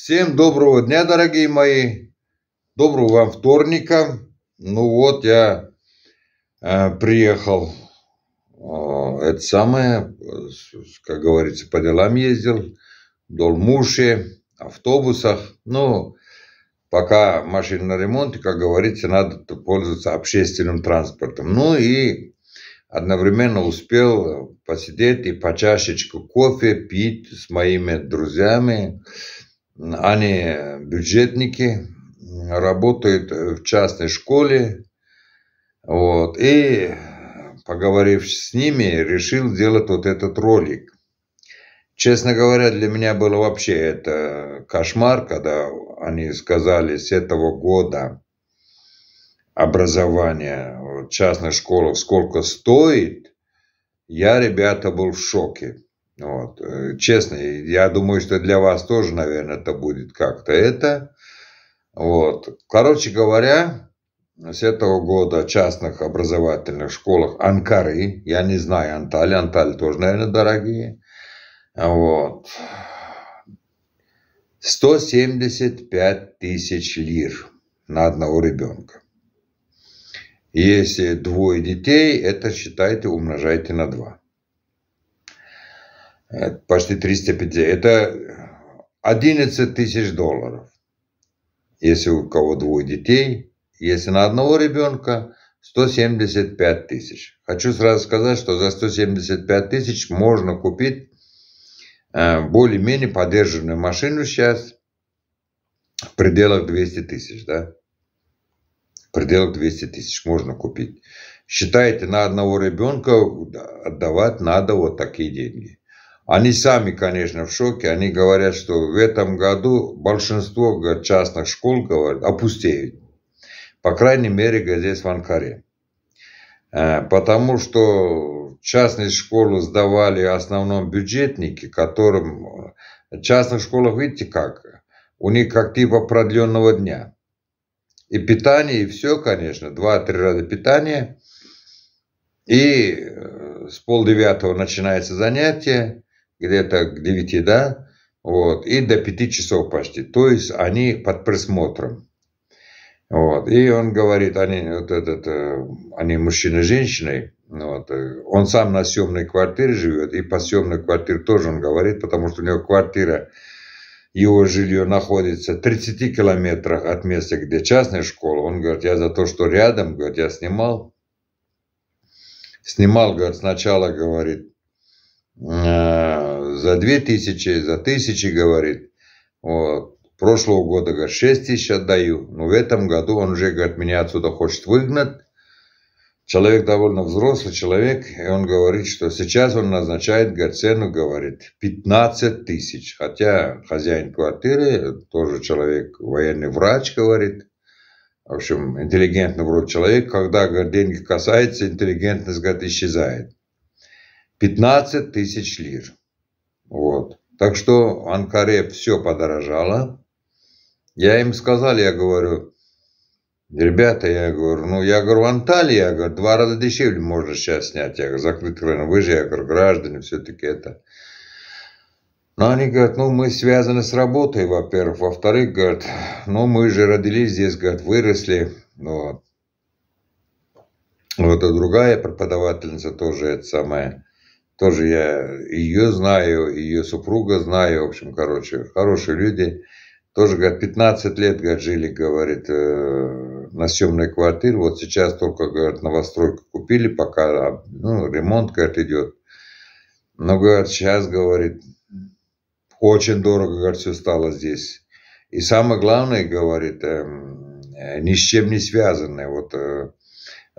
Всем доброго дня, дорогие мои. Доброго вам вторника. Ну вот, я э, приехал. Э, это самое, как говорится, по делам ездил. Долмуши, автобусах. Ну, пока машина на ремонте, как говорится, надо пользоваться общественным транспортом. Ну и одновременно успел посидеть и по чашечку кофе пить с моими друзьями. Э, они бюджетники, работают в частной школе. Вот. И поговорив с ними, решил сделать вот этот ролик. Честно говоря, для меня было вообще это кошмар, когда они сказали с этого года образования частной школах сколько стоит, я, ребята, был в шоке. Вот. Э, честно, я думаю, что для вас тоже, наверное, это будет как-то это. Вот. Короче говоря, с этого года в частных образовательных школах Анкары, я не знаю Анталь, Анталь тоже, наверное, дорогие. Вот. 175 тысяч лир на одного ребенка. Если двое детей, это считайте, умножайте на два. Э, почти 350. Это 11 тысяч долларов. Если у кого двое детей, если на одного ребенка 175 тысяч. Хочу сразу сказать, что за 175 тысяч можно купить э, более-менее подержанную машину сейчас в пределах 200 тысяч, да? В пределах 200 тысяч можно купить. Считайте, на одного ребенка отдавать надо вот такие деньги. Они сами, конечно, в шоке. Они говорят, что в этом году большинство частных школ говорят, опустеют. По крайней мере, здесь в Анкаре. Э, потому что частные школы сдавали в основном бюджетники, которым э, в частных школах, видите как, у них как типа продленного дня. И питание, и все, конечно, два-три раза питания. И э, с полдевятого начинается занятие, где-то к 9, да, вот, и до 5 часов почти. То есть они под присмотром. Вот. И он говорит, они, вот этот, э, они мужчины, с женщиной, вот. он сам на съемной квартире живет, и по съемной квартире тоже он говорит, потому что у него квартира, его жилье находится в 30 километрах от места, где частная школа. Он говорит, я за то, что рядом, говорит, я снимал. Снимал, говорит, сначала, говорит, э за две тысячи, за тысячи говорит. Вот. Прошлого года, говорит, шесть тысяч отдаю. Но в этом году он уже, говорит, меня отсюда хочет выгнать. Человек довольно взрослый человек, и он говорит, что сейчас он назначает, говорит, цену, говорит, 15 тысяч. Хотя хозяин квартиры, тоже человек, военный врач, говорит, в общем, интеллигентный вроде человек, когда, говорит, деньги касается, интеллигентность, говорит, исчезает. 15 тысяч лир. Вот. Так что в Анкаре все подорожало. Я им сказал, я говорю, ребята, я говорю, ну, я говорю, в Анталии, я говорю, два раза дешевле можно сейчас снять. Я говорю, закрытый рынок, вы же, я говорю, граждане, все-таки это. Но они говорят, ну, мы связаны с работой, во-первых. Во-вторых, говорят, ну, мы же родились здесь, говорят, выросли. Вот. Вот, а другая преподавательница тоже это самое. Тоже я ее знаю, ее супруга знаю, в общем, короче, хорошие люди. Тоже, говорит, 15 лет, говорит, жили, говорит, э, на съемной квартире. Вот сейчас только, говорит, новостройку купили, пока, ну, ремонт, говорит, идет. Но, говорит, сейчас, говорит, очень дорого, говорит, все стало здесь. И самое главное, говорит, эм, ни с чем не связанное. Вот э,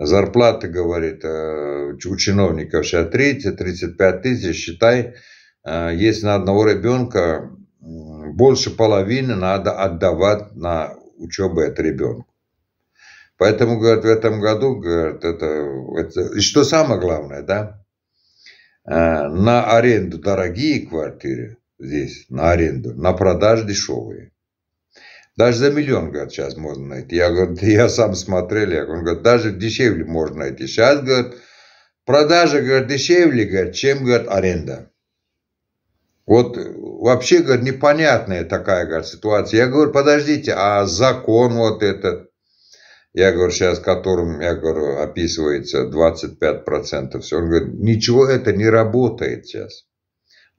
зарплаты, говорит, э, у чиновников сейчас 30-35 тысяч, считай, э, если на одного ребенка больше половины надо отдавать на учебу от ребенка. Поэтому, говорят, в этом году, говорят, это, это... И что самое главное, да, э, на аренду дорогие квартиры здесь, на аренду, на продаж дешевые. Даже за миллион, говорит, сейчас можно найти. Я, говорю, да я сам смотрел. Я, говорю, говорит, даже дешевле можно найти. Сейчас, говорит, продажа, говорит, дешевле, говорит, чем, говорит, аренда. Вот вообще, говорит, непонятная такая, говорит, ситуация. Я говорю, подождите, а закон вот этот, я говорю, сейчас которым, я говорю, описывается 25%. Все. Он говорит, ничего это не работает сейчас.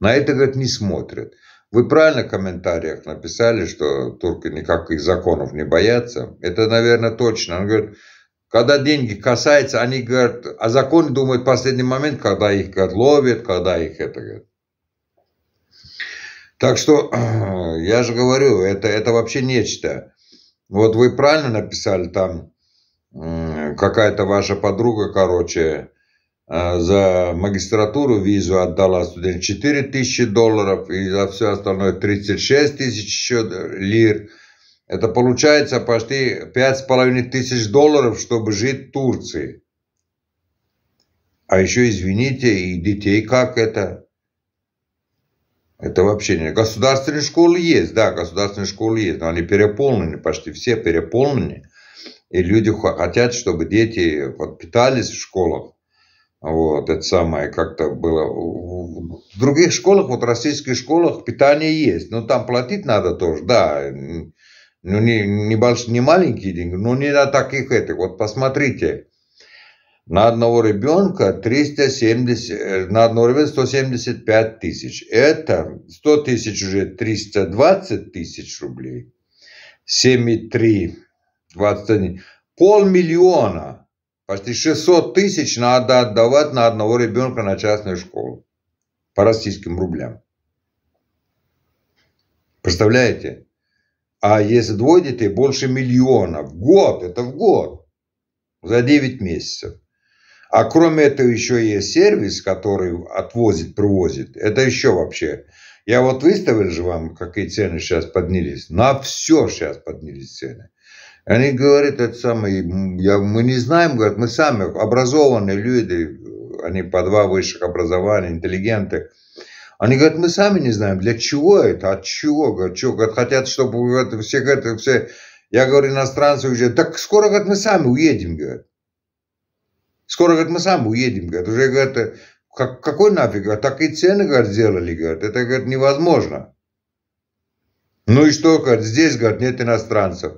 На это, говорит, не смотрят. Вы правильно в комментариях написали, что турки никаких законов не боятся. Это, наверное, точно. Он говорит, когда деньги касаются, они говорят, а законы думают в последний момент, когда их говорят, ловят, когда их это говорят. Так что, я же говорю, это, это вообще нечто. Вот вы правильно написали там, какая-то ваша подруга, короче, а, за магистратуру визу отдала студент 4 тысячи долларов и за все остальное 36 тысяч еще лир. Это получается почти 5,5 тысяч долларов, чтобы жить в Турции. А еще, извините, и детей как это? Это вообще не... Государственные школы есть, да, государственные школы есть, но они переполнены, почти все переполнены. И люди хотят, чтобы дети вот, питались в школах. Вот, это самое как-то было. В других школах, вот в российских школах питание есть, но ну, там платить надо тоже, да. Ну, не, не, больш, не маленькие деньги, но не на таких этих. Вот посмотрите, на одного ребенка 370, э, на одного ребенка 175 тысяч. Это 100 тысяч уже 320 тысяч рублей. 7,3, 21, полмиллиона – Почти 600 тысяч надо отдавать на одного ребенка на частную школу. По российским рублям. Представляете? А если двое детей, больше миллиона. В год, это в год. За 9 месяцев. А кроме этого еще есть сервис, который отвозит, привозит. Это еще вообще. Я вот выставил же вам, какие цены сейчас поднялись. На все сейчас поднялись цены. Они говорят, это самое, я, мы не знаем, говорят, мы сами образованные люди, они по два высших образования, интеллигенты. Они говорят, мы сами не знаем, для чего это, от чего, говорят, чего, говорят, хотят, чтобы говорят, все, говорят, все, я говорю, иностранцы уже так скоро, говорят, мы сами уедем, говорят. Скоро, говорят, мы сами уедем, говорят, уже, говорят, как, какой нафиг, говорят, «А так и цены, говорят, сделали, говорят, это, говорят, невозможно. Ну и что, говорят, здесь, говорят, нет иностранцев.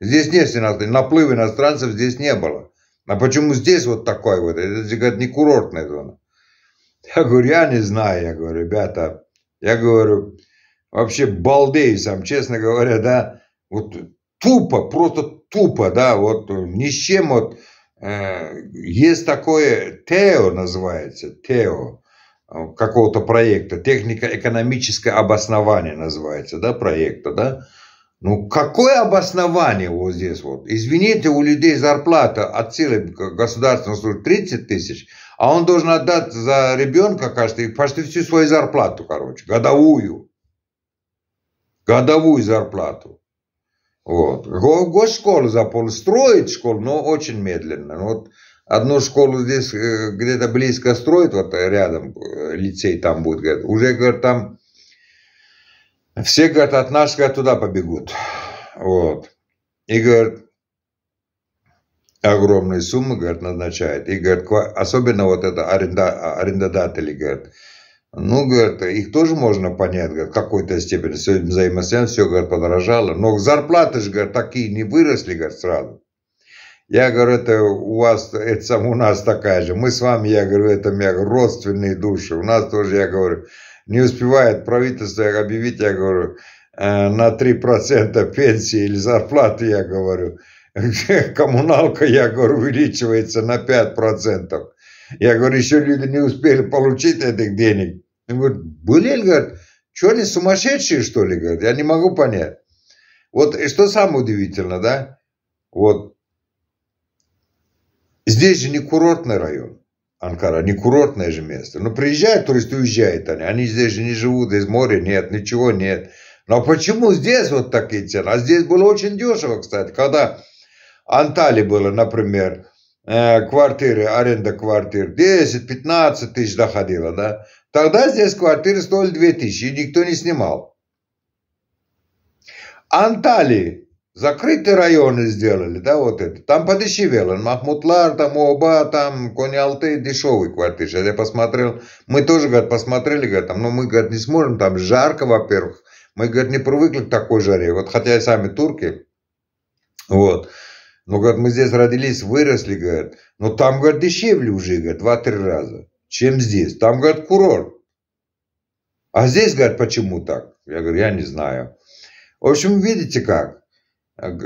Здесь нет иностранцев, наплыв иностранцев здесь не было. А почему здесь вот такой вот? Это, говорят, не курортная зона. Я говорю, я не знаю, я говорю, ребята, я говорю, вообще балдею сам, честно говоря, да, вот тупо, просто тупо, да, вот ни с чем вот, э, есть такое, ТЕО называется, ТЕО, э, какого-то проекта, техника экономическое обоснование называется, да, проекта, да, ну, какое обоснование вот здесь вот? Извините, у людей зарплата от силы государственного службы 30 тысяч, а он должен отдать за ребенка, кажется, почти всю свою зарплату, короче, годовую. Годовую зарплату. Вот. Госшколу запол строит школу, но очень медленно. Ну, вот одну школу здесь э, где-то близко строит, вот э, рядом э, лицей там будет, говорит. уже, говорит, там все, говорят, от нас, говорят, туда побегут. Вот. И, говорят, огромные суммы, говорят, назначает. И, говорят, особенно вот это аренда, арендодатели, говорят, ну, говорят, их тоже можно понять, говорят, в какой-то степени. Сегодня взаимосвязь, все, говорят, подорожало. Но зарплаты же, говорят, такие не выросли, говорят, сразу. Я говорю, это у вас, это сам у нас такая же. Мы с вами, я говорю, это я говорю, родственные души. У нас тоже, я говорю, не успевает правительство объявить, я говорю, э, на 3% пенсии или зарплаты, я говорю, коммуналка, я говорю, увеличивается на 5%. Я говорю, еще люди не успели получить этих денег. Он говорит, были, говорит, что они сумасшедшие, что ли, говорит, я не могу понять. Вот и что самое удивительное, да, вот, здесь же не курортный район. Анкара, не курортное же место. Но ну, приезжают туристы, уезжают они. Они здесь же не живут, из моря нет, ничего нет. Но ну, а почему здесь вот такие цены? А здесь было очень дешево, кстати. Когда Антали было, например, э, квартиры, аренда квартир 10-15 тысяч доходила, да? Тогда здесь квартиры стоили 2 тысячи, и никто не снимал. Анталии Закрытые районы сделали, да, вот это. Там подешевело. Махмутлар, там Оба, там Конялты, дешевый квартир. Сейчас я посмотрел. Мы тоже, говорят, посмотрели, говорят, там, но мы, говорят, не сможем, там жарко, во-первых. Мы, говорят, не привыкли к такой жаре. Вот хотя и сами турки. Вот. Но, говорят, мы здесь родились, выросли, говорят. Но там, говорят, дешевле уже, говорят, два-три раза, чем здесь. Там, говорят, курорт. А здесь, говорят, почему так? Я говорю, я не знаю. В общем, видите как.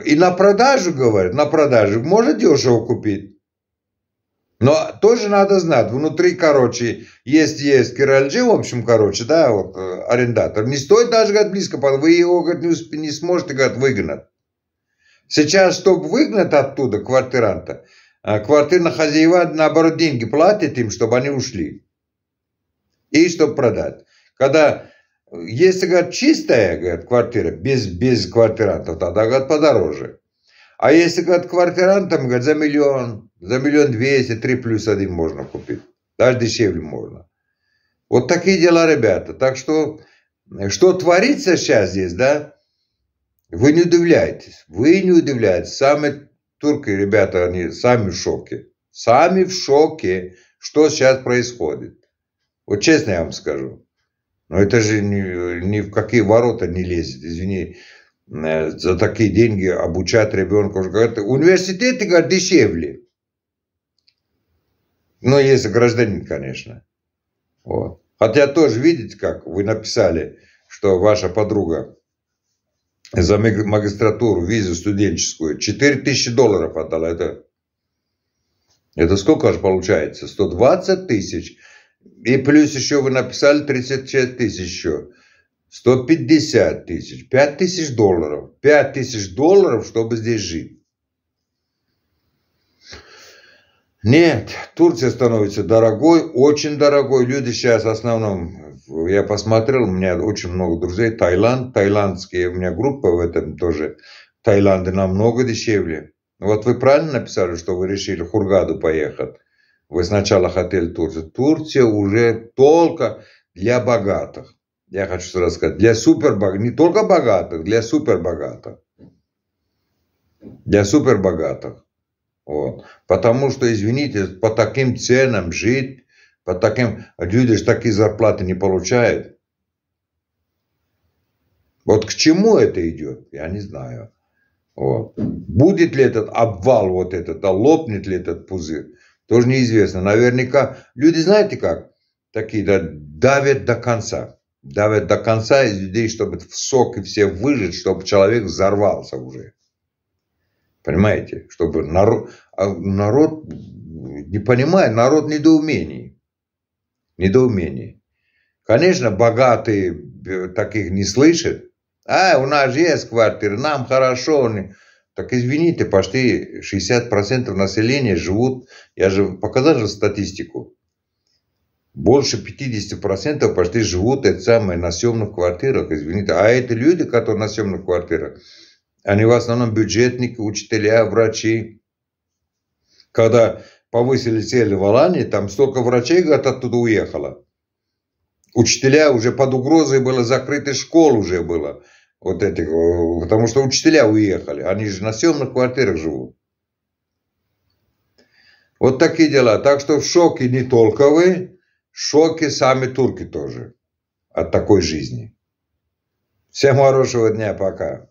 И на продажу, говорят, на продажу можно дешево купить. Но тоже надо знать, внутри, короче, есть, есть Киральджи, в общем, короче, да, вот, э, арендатор. Не стоит даже, говорит, близко, вы его, говорит, не, усп- не сможете, говорит, выгнать. Сейчас, чтобы выгнать оттуда квартиранта, э, квартирный хозяева, наоборот, деньги платят им, чтобы они ушли. И чтобы продать. Когда если, говорят, чистая, говорят, квартира, без, без квартирантов, тогда, говорят, подороже. А если, говорят, квартирантом говорят, за миллион, за миллион двести, три плюс один можно купить. Даже дешевле можно. Вот такие дела, ребята. Так что, что творится сейчас здесь, да, вы не удивляйтесь. Вы не удивляетесь. Сами турки, ребята, они сами в шоке. Сами в шоке, что сейчас происходит. Вот честно я вам скажу. Но это же ни, ни в какие ворота не лезет, извини. Э, за такие деньги обучать ребенка. уже Говорят, университеты, говорят, дешевле. Но если гражданин, конечно. Вот. Хотя тоже, видите, как вы написали, что ваша подруга за магистратуру, визу студенческую, 4 тысячи долларов отдала. Это, это сколько же получается? 120 тысяч. И плюс еще вы написали 36 тысяч еще. 150 тысяч. 5 тысяч долларов. 5 тысяч долларов, чтобы здесь жить. Нет, Турция становится дорогой, очень дорогой. Люди сейчас в основном, я посмотрел, у меня очень много друзей, Таиланд, таиландские у меня группа в этом тоже. Таиланды намного дешевле. Вот вы правильно написали, что вы решили Хургаду поехать. Вы сначала хотели Турцию. Турция уже только для богатых. Я хочу сразу сказать, для супербогатых, не только богатых, для супербогатых. Для супербогатых. Вот. Потому что, извините, по таким ценам жить, по таким... Люди же такие зарплаты не получают. Вот к чему это идет, я не знаю. Вот. Будет ли этот обвал вот этот, да лопнет ли этот пузырь? Тоже неизвестно. Наверняка люди, знаете как, такие да, давят до конца. Давят до конца из людей, чтобы в сок и все выжить, чтобы человек взорвался уже. Понимаете? Чтобы народ, а народ не понимает, народ недоумений. Недоумений. Конечно, богатые э, таких не слышат. А, у нас есть квартира, нам хорошо. Так извините, почти 60% населения живут, я же показал же статистику, больше 50% почти живут это самое, на съемных квартирах, извините. А это люди, которые на съемных квартирах, они в основном бюджетники, учителя, врачи. Когда повысили цели в Алане, там столько врачей, говорят, оттуда уехало. Учителя уже под угрозой было, закрытой школ уже было вот этих, э, потому что учителя уехали, они же на съемных квартирах живут. Вот такие дела. Так что в шоке не только вы, в шоке сами турки тоже от такой жизни. Всем хорошего дня, пока.